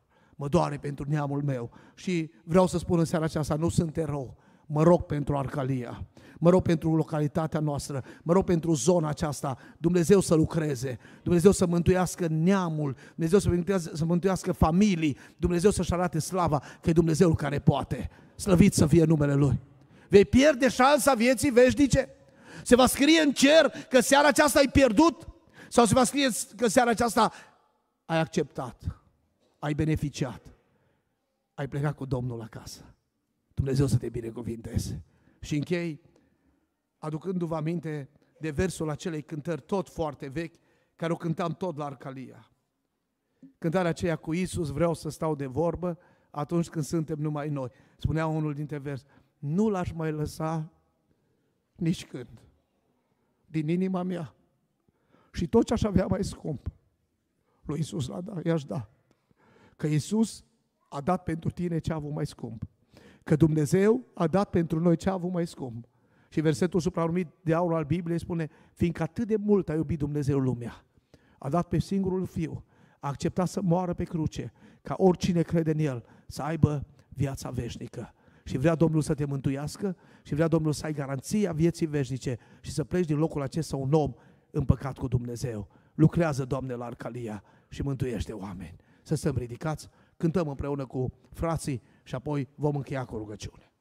Mă doare pentru neamul meu. Și vreau să spun în seara aceasta, nu sunt erou. Mă rog pentru Arcalia, mă rog pentru localitatea noastră, mă rog pentru zona aceasta, Dumnezeu să lucreze, Dumnezeu să mântuiască neamul, Dumnezeu să mântuiască, să mântuiască familii, Dumnezeu să-și arate slava, că e Dumnezeul care poate. Slăvit să fie numele Lui. Vei pierde șansa vieții veșnice? Se va scrie în cer că seara aceasta ai pierdut? Sau se va scrie că seara aceasta ai acceptat? ai beneficiat, ai plecat cu Domnul acasă. Dumnezeu să te binecuvinteze. Și închei aducându-vă aminte de versul acelei cântări tot foarte vechi, care o cântam tot la Arcalia. Cântarea aceea cu Isus vreau să stau de vorbă atunci când suntem numai noi. Spunea unul dintre vers, nu l-aș mai lăsa nici când. Din inima mea. Și tot ce aș avea mai scump, lui Isus l-a da, i-aș da. Că Isus a dat pentru tine ce a avut mai scump. Că Dumnezeu a dat pentru noi ce a avut mai scump. Și versetul supranumit de aur al Bibliei spune, fiindcă atât de mult a iubit Dumnezeu lumea, a dat pe singurul Fiu, a acceptat să moară pe cruce, ca oricine crede în El să aibă viața veșnică. Și vrea Domnul să te mântuiască și vrea Domnul să ai garanția vieții veșnice și să pleci din locul acesta un om împăcat cu Dumnezeu. Lucrează, Doamne, la Arcalia și mântuiește oameni să stăm ridicați, cântăm împreună cu frații și apoi vom încheia cu rugăciune.